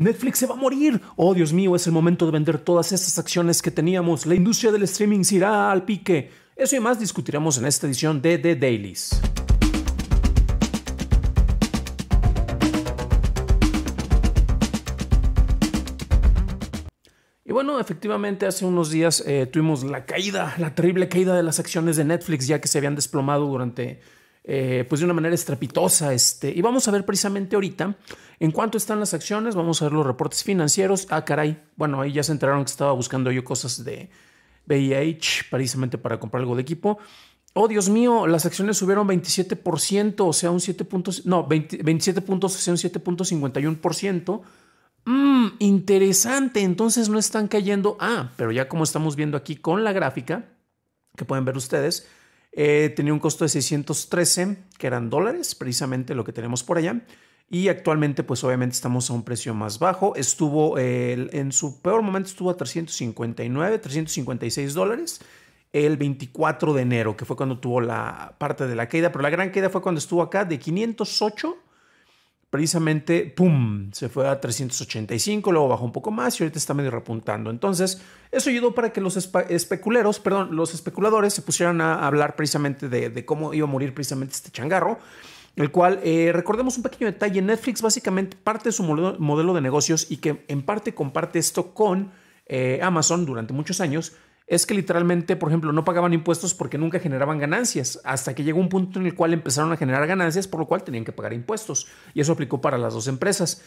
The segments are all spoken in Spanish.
Netflix se va a morir. Oh, Dios mío, es el momento de vender todas estas acciones que teníamos. La industria del streaming se irá al pique. Eso y más discutiremos en esta edición de The Dailies. Y bueno, efectivamente hace unos días eh, tuvimos la caída, la terrible caída de las acciones de Netflix, ya que se habían desplomado durante eh, pues de una manera estrepitosa. Este. Y vamos a ver precisamente ahorita en cuánto están las acciones, vamos a ver los reportes financieros. Ah, caray, bueno, ahí ya se enteraron que estaba buscando yo cosas de BIH precisamente para comprar algo de equipo. Oh, Dios mío, las acciones subieron 27%, o sea, un 7. Puntos, no, 27 puntos, sea, un 7.51%. Mm, interesante, entonces no están cayendo. Ah, pero ya como estamos viendo aquí con la gráfica, que pueden ver ustedes, eh, tenía un costo de 613, que eran dólares, precisamente lo que tenemos por allá. Y actualmente, pues obviamente estamos a un precio más bajo. Estuvo, en su peor momento estuvo a 359, 356 dólares el 24 de enero, que fue cuando tuvo la parte de la caída. Pero la gran caída fue cuando estuvo acá de 508 precisamente, ¡pum!, se fue a 385, luego bajó un poco más y ahorita está medio repuntando. Entonces, eso ayudó para que los especuleros, perdón, los especuladores se pusieran a hablar precisamente de, cómo iba a morir precisamente este changarro el cual, eh, recordemos un pequeño detalle, Netflix básicamente parte de su modelo, de negocios y que en parte comparte esto con eh, Amazon durante muchos años, es que literalmente, por ejemplo, no pagaban impuestos porque nunca generaban ganancias, hasta que llegó un punto en el cual empezaron a generar ganancias, por lo cual tenían que pagar impuestos. Y eso aplicó para las dos empresas.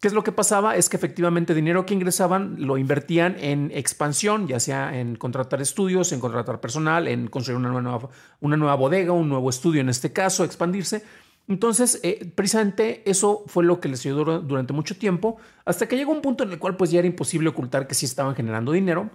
¿Qué es lo que pasaba? Es que efectivamente dinero que ingresaban lo invertían en expansión, ya sea en contratar estudios, en contratar personal, en construir una nueva, una nueva bodega, un nuevo estudio en este caso, expandirse. Entonces, eh, precisamente eso fue lo que les ayudó durante mucho tiempo, hasta que llegó un punto en el cual pues ya era imposible ocultar que sí estaban generando dinero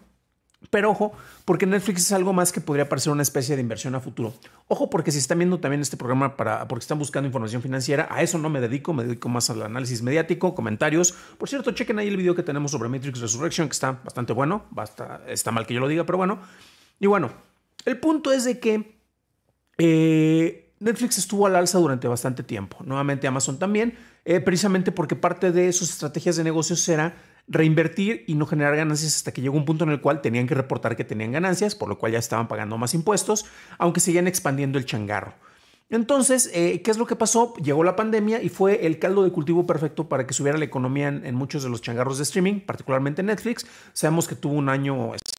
pero ojo, porque Netflix es algo más que podría parecer una especie de inversión a futuro. Ojo, porque si están viendo también este programa para, porque están buscando información financiera, a eso no me dedico, me dedico más al análisis mediático, comentarios. Por cierto, chequen ahí el video que tenemos sobre Matrix Resurrection, que está bastante bueno, está mal que yo lo diga, pero bueno. Y bueno, el punto es de que eh, Netflix estuvo al alza durante bastante tiempo. Nuevamente Amazon también, eh, precisamente porque parte de sus estrategias de negocios era reinvertir y no generar ganancias hasta que llegó un punto en el cual tenían que reportar que tenían ganancias, por lo cual ya estaban pagando más impuestos, aunque seguían expandiendo el changarro. Entonces, eh, ¿qué es lo que pasó? Llegó la pandemia y fue el caldo de cultivo perfecto para que subiera la economía en, muchos de los changarros de streaming, particularmente Netflix. Sabemos que tuvo un año, este,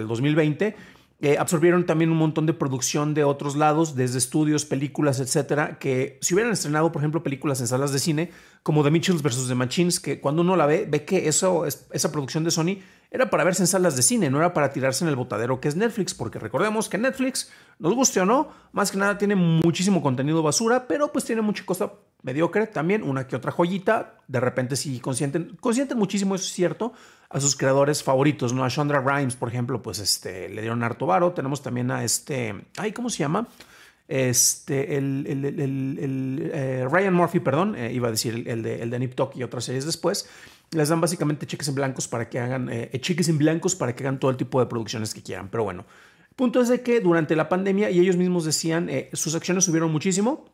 el 2020, eh, absorbieron también un montón de producción de otros lados, desde estudios, películas, etcétera, que si hubieran estrenado, por ejemplo, películas en salas de cine, como The Mitchells versus The Machines, que cuando uno la ve, ve que eso, esa producción de Sony era para verse en salas de cine, no era para tirarse en el botadero que es Netflix, porque recordemos que Netflix, nos guste o no, más que nada tiene muchísimo contenido basura, pero pues tiene mucha cosa mediocre también, una que otra joyita, de repente sí consienten, consienten muchísimo, eso es cierto, a sus creadores favoritos, ¿no? A Chandra Rhimes, por ejemplo, pues este, le dieron harto varo, tenemos también a este, ay, ¿cómo se llama? Este, el, el, el, eh, Ryan Murphy, perdón, eh, iba a decir el, de, el de Nip Talk y otras series después, les dan básicamente cheques en blancos para que hagan, eh, cheques en blancos para que hagan todo el tipo de producciones que quieran. Pero bueno, punto es de que durante la pandemia, y ellos mismos decían, sus acciones subieron muchísimo,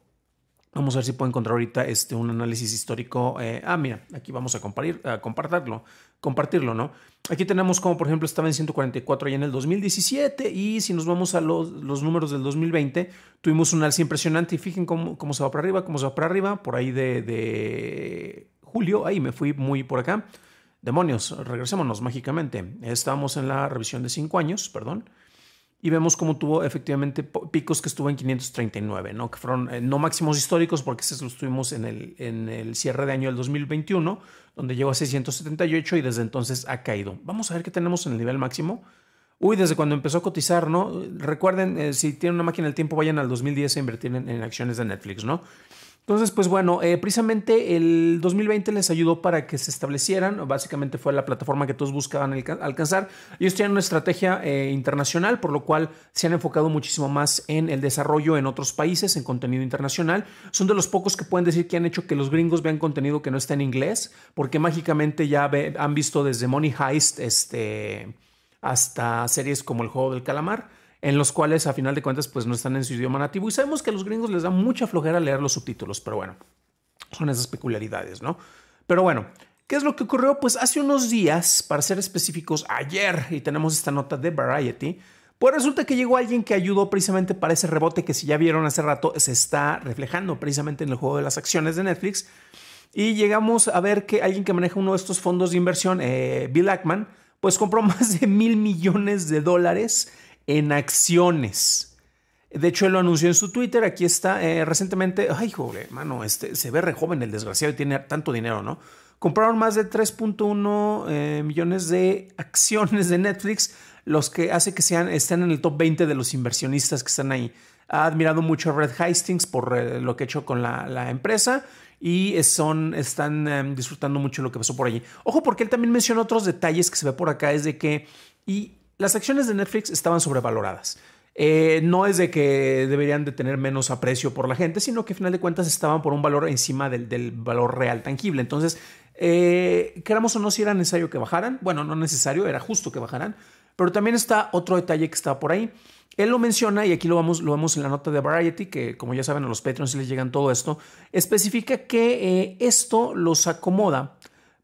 Vamos a ver si puedo encontrar ahorita este, un análisis histórico. Eh, ah, mira, aquí vamos a, compartir, a compartirlo, compartirlo, ¿no? Aquí tenemos como, por ejemplo, estaba en 144 allá en el 2017 y si nos vamos a los, números del 2020, tuvimos un alza impresionante y fíjense cómo, cómo, se va para arriba, cómo se va para arriba, por ahí de, julio, ahí me fui muy por acá. Demonios, regresémonos mágicamente. Estábamos en la revisión de cinco años, perdón y vemos cómo tuvo efectivamente picos que estuvo en 539, ¿no? que fueron eh, no máximos históricos porque esos los tuvimos en el, en el cierre de año del 2021, donde llegó a 678 y desde entonces ha caído. Vamos a ver qué tenemos en el nivel máximo. Uy, desde cuando empezó a cotizar, ¿no? Recuerden, eh, si tienen una máquina del tiempo, vayan al 2010 a invertir en acciones de Netflix, ¿no? Entonces, pues bueno, eh, precisamente el 2020 les ayudó para que se establecieran, básicamente fue la plataforma que todos buscaban alcanzar. Ellos tienen una estrategia eh, internacional, por lo cual se han enfocado muchísimo más en el desarrollo en otros países, en contenido internacional. Son de los pocos que pueden decir que han hecho que los gringos vean contenido que no está en inglés, porque mágicamente ya han visto desde Money Heist este, hasta series como El Juego del Calamar en los cuales a final de cuentas pues no están en su idioma nativo y sabemos que a los gringos les da mucha flojera leer los subtítulos, pero bueno, son esas peculiaridades, ¿no? Pero bueno, ¿qué es lo que ocurrió? Pues hace unos días, para ser específicos, ayer, y tenemos esta nota de Variety, pues resulta que llegó alguien que ayudó precisamente para ese rebote que si ya vieron hace rato se está reflejando precisamente en el juego de las acciones de Netflix. Y llegamos a ver que alguien que maneja uno de estos fondos de inversión, eh, Bill Ackman, pues compró más de mil millones de dólares en acciones. De hecho, él lo anunció en su Twitter. Aquí está eh, recientemente. Ay, joder, mano, este se ve re joven el desgraciado y tiene tanto dinero, ¿no? Compraron más de 3.1 eh, millones de acciones de Netflix, los que hace que sean, estén en el top 20 de los inversionistas que están ahí. Ha admirado mucho a Red Hastings por eh, lo que ha hecho con la, empresa y son, están disfrutando mucho lo que pasó por allí. Ojo, porque él también mencionó otros detalles que se ve por acá, es de que, y las acciones de Netflix estaban sobrevaloradas. Eh, no es de que deberían de tener menos aprecio por la gente, sino que al final de cuentas estaban por un valor encima del, valor real tangible. Entonces, eh, queramos o no, si era necesario que bajaran, bueno, no necesario, era justo que bajaran, pero también está otro detalle que está por ahí. Él lo menciona, y aquí lo vamos, lo vemos en la nota de Variety, que como ya saben a los Patreons les llegan todo esto, especifica que eh, esto los acomoda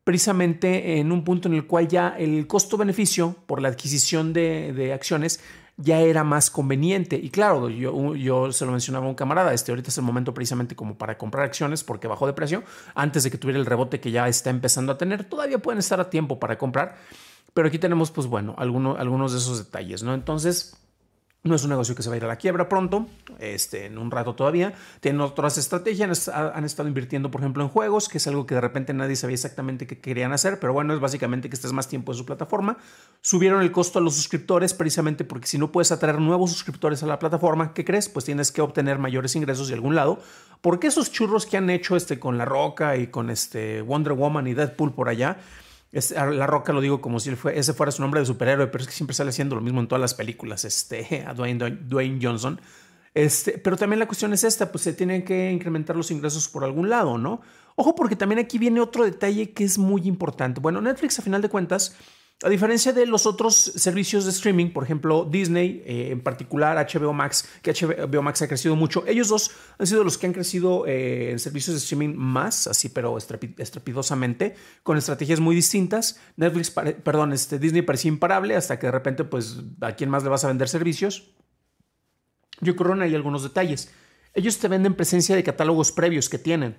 precisamente en un punto en el cual ya el costo-beneficio por la adquisición de, acciones ya era más conveniente. Y claro, yo, se lo mencionaba a un camarada, este ahorita es el momento precisamente como para comprar acciones porque bajó de precio, antes de que tuviera el rebote que ya está empezando a tener, todavía pueden estar a tiempo para comprar, pero aquí tenemos pues bueno, algunos de esos detalles, ¿no? Entonces... No es un negocio que se va a ir a la quiebra pronto, este, en un rato todavía. Tienen otras estrategias, han, estado invirtiendo, por ejemplo, en juegos, que es algo que de repente nadie sabía exactamente qué querían hacer, pero bueno, es básicamente que estés más tiempo en su plataforma. Subieron el costo a los suscriptores precisamente porque si no puedes atraer nuevos suscriptores a la plataforma, ¿qué crees? Pues tienes que obtener mayores ingresos de algún lado, porque esos churros que han hecho este, con La Roca y con este Wonder Woman y Deadpool por allá, la Roca lo digo como si ese fuera su nombre de superhéroe, pero es que siempre sale haciendo lo mismo en todas las películas, este, a Dwayne, Johnson. Este, pero también la cuestión es esta, pues se tienen que incrementar los ingresos por algún lado, ¿no? Ojo, porque también aquí viene otro detalle que es muy importante. Bueno, Netflix a final de cuentas a diferencia de los otros servicios de streaming, por ejemplo Disney, eh, en particular HBO Max, que HBO Max ha crecido mucho, ellos dos han sido los que han crecido eh, en servicios de streaming más, así pero estrepidosamente, con estrategias muy distintas. Netflix, perdón, este, Disney parecía imparable hasta que de repente, pues, ¿a quién más le vas a vender servicios? Yo creo que hay algunos detalles. Ellos te venden presencia de catálogos previos que tienen.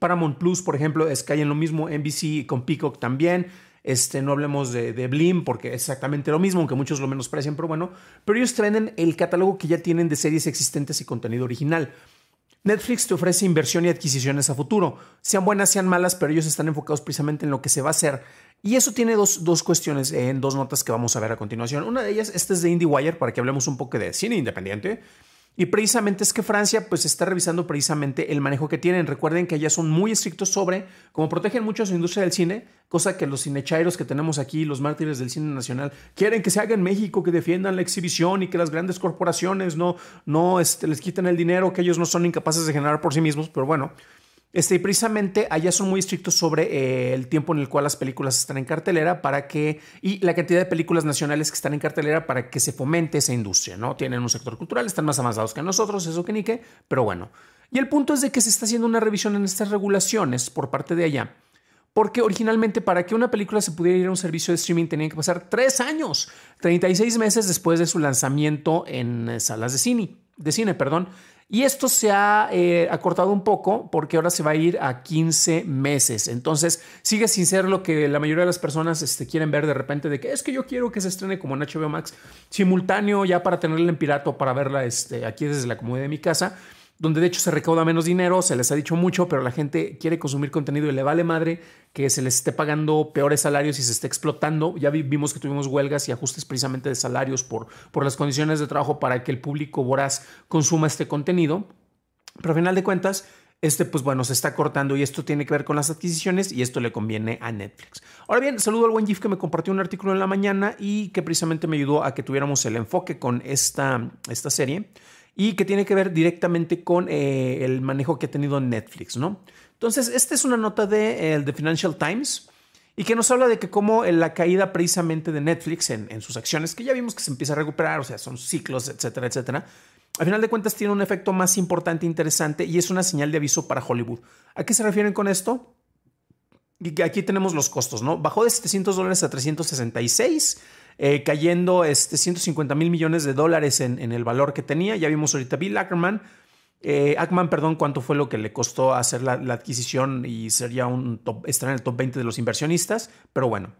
Paramount Plus, por ejemplo, es que hay en lo mismo, NBC con Peacock también. Este, no hablemos de, Blim porque es exactamente lo mismo, aunque muchos lo menosprecian, pero bueno. Pero ellos traen el catálogo que ya tienen de series existentes y contenido original. Netflix te ofrece inversión y adquisiciones a futuro. Sean buenas, sean malas, pero ellos están enfocados precisamente en lo que se va a hacer. Y eso tiene dos, cuestiones en dos notas que vamos a ver a continuación. Una de ellas, esta es de IndieWire, para que hablemos un poco de cine independiente. Y precisamente es que Francia pues está revisando precisamente el manejo que tienen. Recuerden que allá son muy estrictos sobre, cómo protegen mucho a su industria del cine, cosa que los cinechairos que tenemos aquí, los mártires del cine nacional, quieren que se haga en México, que defiendan la exhibición y que las grandes corporaciones no, no este, les quiten el dinero que ellos no son incapaces de generar por sí mismos. Pero bueno, este, precisamente allá son muy estrictos sobre eh, el tiempo en el cual las películas están en cartelera para que, y la cantidad de películas nacionales que están en cartelera para que se fomente esa industria, ¿no? Tienen un sector cultural, están más avanzados que nosotros, eso que ni qué, pero bueno. Y el punto es de que se está haciendo una revisión en estas regulaciones por parte de allá. Porque originalmente para que una película se pudiera ir a un servicio de streaming tenía que pasar tres años, 36 meses después de su lanzamiento en eh, salas de cine, de cine, perdón, y esto se ha eh, acortado un poco porque ahora se va a ir a 15 meses. Entonces sigue sin ser lo que la mayoría de las personas este, quieren ver de repente de que es que yo quiero que se estrene como en HBO Max simultáneo ya para tenerla en pirato, para verla este, aquí desde la comodidad de mi casa donde de hecho se recauda menos dinero, se les ha dicho mucho, pero la gente quiere consumir contenido y le vale madre que se les esté pagando peores salarios y se esté explotando. Ya vimos que tuvimos huelgas y ajustes precisamente de salarios por, por las condiciones de trabajo para que el público voraz consuma este contenido. Pero a final de cuentas, este, pues bueno, se está cortando y esto tiene que ver con las adquisiciones y esto le conviene a Netflix. Ahora bien, saludo al buen GIF que me compartió un artículo en la mañana y que precisamente me ayudó a que tuviéramos el enfoque con esta, esta serie y que tiene que ver directamente con eh, el manejo que ha tenido Netflix, ¿no? Entonces, esta es una nota de eh, Financial Times y que nos habla de que como eh, la caída precisamente de Netflix en, en, sus acciones, que ya vimos que se empieza a recuperar, o sea, son ciclos, etcétera, etcétera, al final de cuentas tiene un efecto más importante, interesante, y es una señal de aviso para Hollywood. ¿A qué se refieren con esto? Y que aquí tenemos los costos, ¿no? Bajó de 700 dólares a 366 eh, cayendo este, 150 mil millones de dólares en, el valor que tenía. Ya vimos ahorita Bill Ackerman, eh, Ackerman, perdón, cuánto fue lo que le costó hacer la, adquisición y sería un top, estar en el top 20 de los inversionistas, pero bueno.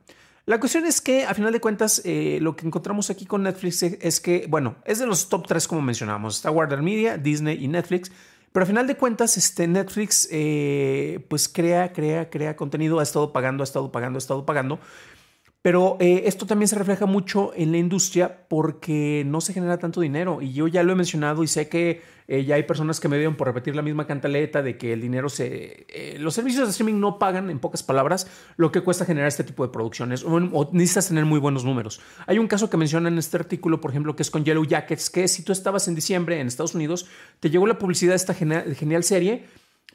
La cuestión es que, a final de cuentas, eh, lo que encontramos aquí con Netflix es que, bueno, es de los top 3 como mencionábamos, Está Warner Media, Disney y Netflix. Pero a final de cuentas, este, Netflix pues crea, crea, crea contenido. Ha estado pagando, ha estado pagando, ha estado pagando. Pero eh, esto también se refleja mucho en la industria porque no se genera tanto dinero. Y yo ya lo he mencionado y sé que eh, ya hay personas que me dieron por repetir la misma cantaleta de que el dinero se... Eh, los servicios de streaming no pagan, en pocas palabras, lo que cuesta generar este tipo de producciones. O, necesitas tener muy buenos números. Hay un caso que menciona en este artículo, por ejemplo, que es con Yellow Jackets, que si tú estabas en diciembre en Estados Unidos, te llegó la publicidad de esta genial serie.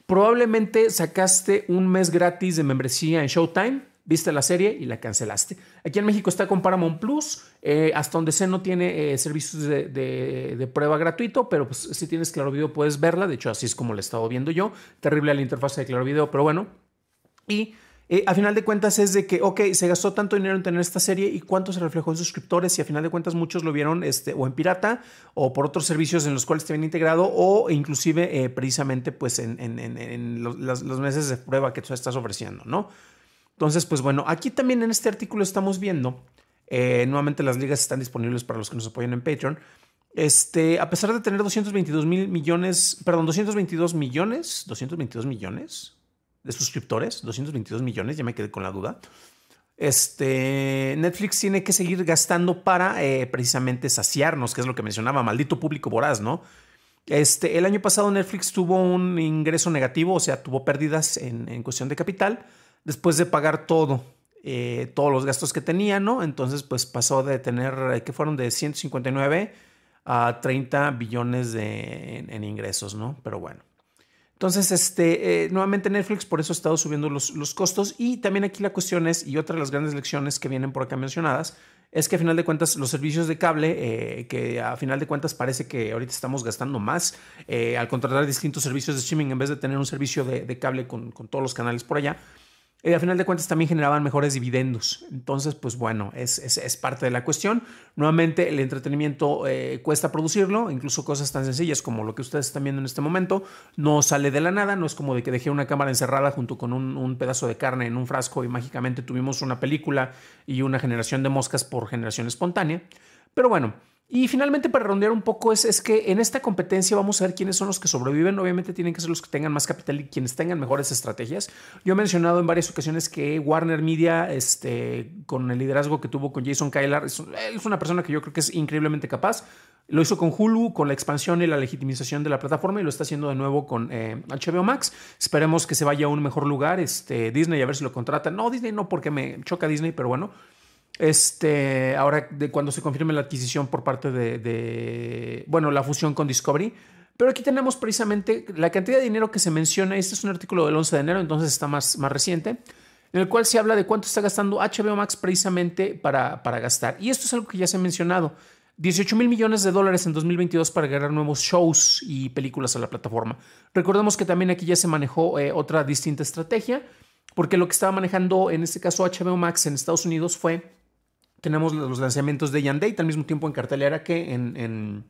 Probablemente sacaste un mes gratis de membresía en Showtime viste la serie y la cancelaste. Aquí en México está con Paramount Plus, eh, hasta donde sé no tiene eh, servicios de, prueba gratuito, pero pues, si tienes Claro Video puedes verla, de hecho así es como la he estado viendo yo, terrible la interfaz de Claro Video, pero bueno. Y eh, a final de cuentas es de que, ok, se gastó tanto dinero en tener esta serie y cuánto se reflejó en suscriptores y a final de cuentas muchos lo vieron este, o en pirata o por otros servicios en los cuales te viene integrado o inclusive precisamente pues en, los, los, meses de prueba que tú estás ofreciendo, ¿no? Entonces, pues bueno, aquí también en este artículo estamos viendo, eh, nuevamente las ligas están disponibles para los que nos apoyan en Patreon. Este, a pesar de tener 222 mil millones, perdón, 222 millones, 222 millones de suscriptores, 222 millones, ya me quedé con la duda. Este, Netflix tiene que seguir gastando para eh, precisamente saciarnos, que es lo que mencionaba, maldito público voraz, ¿no? Este, el año pasado Netflix tuvo un ingreso negativo, o sea, tuvo pérdidas en cuestión de capital después de pagar todo, eh, todos los gastos que tenía, ¿no? Entonces, pues pasó de tener, eh, que fueron de 159 a 30 billones de, en, ingresos, ¿no? Pero bueno. Entonces, este, eh, nuevamente Netflix por eso ha estado subiendo los, los costos y también aquí la cuestión es, y otra de las grandes lecciones que vienen por acá mencionadas, es que a final de cuentas los servicios de cable, que a final de cuentas parece que ahorita estamos gastando más al contratar distintos servicios de streaming en vez de tener un servicio de, cable con, con, todos los canales por allá, y eh, a final de cuentas también generaban mejores dividendos. Entonces, pues bueno, es, parte de la cuestión. Nuevamente, el entretenimiento eh, cuesta producirlo, incluso cosas tan sencillas como lo que ustedes están viendo en este momento, no sale de la nada, no es como de que dejé una cámara encerrada junto con un pedazo de carne en un frasco y mágicamente tuvimos una película y una generación de moscas por generación espontánea. Pero bueno, y finalmente, para rondear un poco, es, que en esta competencia vamos a ver quiénes son los que sobreviven. Obviamente tienen que ser los que tengan más capital y quienes tengan mejores estrategias. Yo he mencionado en varias ocasiones que Warner Media, este, con el liderazgo que tuvo con Jason Kyler es, una persona que yo creo que es increíblemente capaz. Lo hizo con Hulu, con la expansión y la legitimización de la plataforma y lo está haciendo de nuevo con HBO eh, Max. Esperemos que se vaya a un mejor lugar. Este, Disney, a ver si lo contrata. No, Disney no, porque me choca Disney, pero bueno. Este, ahora, de cuando se confirme la adquisición por parte de, bueno, la fusión con Discovery. Pero aquí tenemos precisamente la cantidad de dinero que se menciona. Este es un artículo del 11 de enero, entonces está más, más reciente, en el cual se habla de cuánto está gastando HBO Max precisamente para, para gastar. Y esto es algo que ya se ha mencionado. 18 mil millones de dólares en 2022 para agarrar nuevos shows y películas a la plataforma. Recordemos que también aquí ya se manejó eh, otra distinta estrategia, porque lo que estaba manejando en este caso HBO Max en Estados Unidos fue tenemos los lanzamientos de Yandate al mismo tiempo en cartelera que en,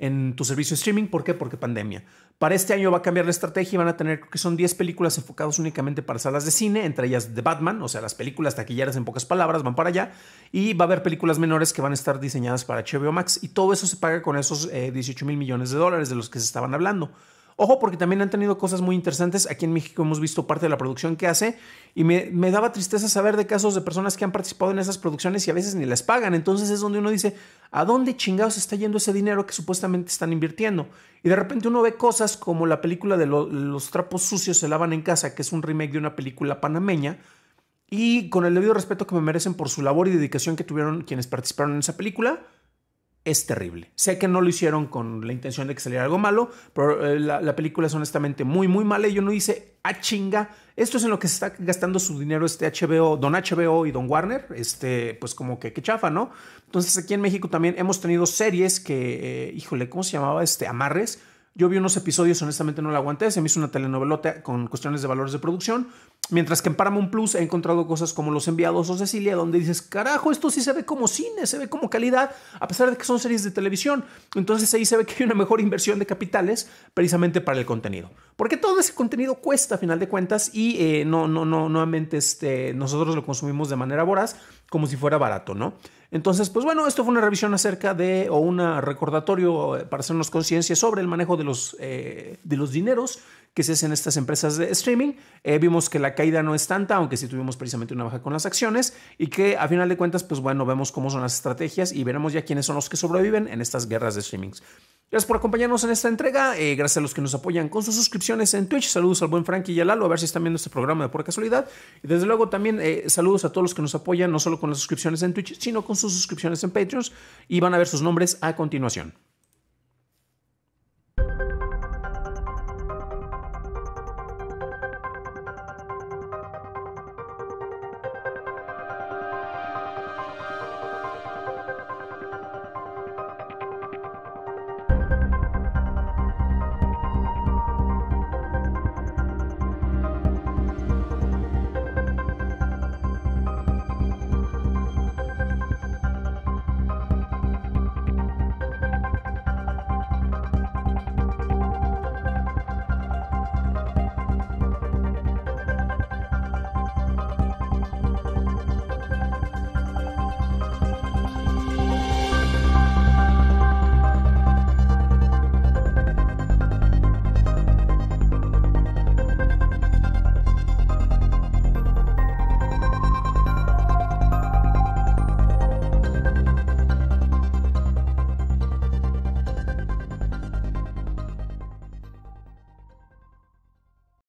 en, tu servicio de streaming. ¿Por qué? Porque pandemia. Para este año va a cambiar la estrategia y van a tener, que son 10 películas enfocadas únicamente para salas de cine, entre ellas The Batman, o sea, las películas taquilleras en pocas palabras van para allá. Y va a haber películas menores que van a estar diseñadas para HBO Max. Y todo eso se paga con esos 18 eh, mil millones de dólares de los que se estaban hablando. Ojo, porque también han tenido cosas muy interesantes. Aquí en México hemos visto parte de la producción que hace y me, daba tristeza saber de casos de personas que han participado en esas producciones y a veces ni las pagan. Entonces es donde uno dice, ¿a dónde chingados está yendo ese dinero que supuestamente están invirtiendo? Y de repente uno ve cosas como la película de Los trapos sucios se lavan en casa, que es un remake de una película panameña. Y con el debido respeto que me merecen por su labor y dedicación que tuvieron quienes participaron en esa película, es terrible. Sé que no lo hicieron con la intención de que saliera algo malo, pero eh, la, película es honestamente muy, muy mala y no dice, ah, chinga, esto es en lo que se está gastando su dinero este HBO, don HBO y don Warner, este, pues como que, qué chafa, ¿no? Entonces aquí en México también hemos tenido series que, eh, híjole, ¿cómo se llamaba? Este, Amarres. Yo vi unos episodios, honestamente no lo aguanté, se me hizo una telenovelota con cuestiones de valores de producción, Mientras que en Paramount Plus he encontrado cosas como Los Enviados o Cecilia, donde dices, carajo, esto sí se ve como cine, se ve como calidad, a pesar de que son series de televisión. Entonces ahí se ve que hay una mejor inversión de capitales precisamente para el contenido. Porque todo ese contenido cuesta a final de cuentas y eh, no, no, no, nuevamente este, nosotros lo consumimos de manera voraz como si fuera barato, ¿no? Entonces, pues bueno, esto fue una revisión acerca de, o un recordatorio eh, para hacernos conciencia sobre el manejo de los, eh, de los dineros que se hacen estas empresas de streaming. Eh, vimos que la caída no es tanta, aunque sí tuvimos precisamente una baja con las acciones y que a final de cuentas, pues bueno, vemos cómo son las estrategias y veremos ya quiénes son los que sobreviven en estas guerras de streamings. Gracias por acompañarnos en esta entrega. Eh, gracias a los que nos apoyan con sus suscripciones en Twitch. Saludos al buen Frankie y al Lalo, a ver si están viendo este programa de por casualidad. Y desde luego también eh, saludos a todos los que nos apoyan, no solo con las suscripciones en Twitch, sino con sus suscripciones en Patreon. Y van a ver sus nombres a continuación.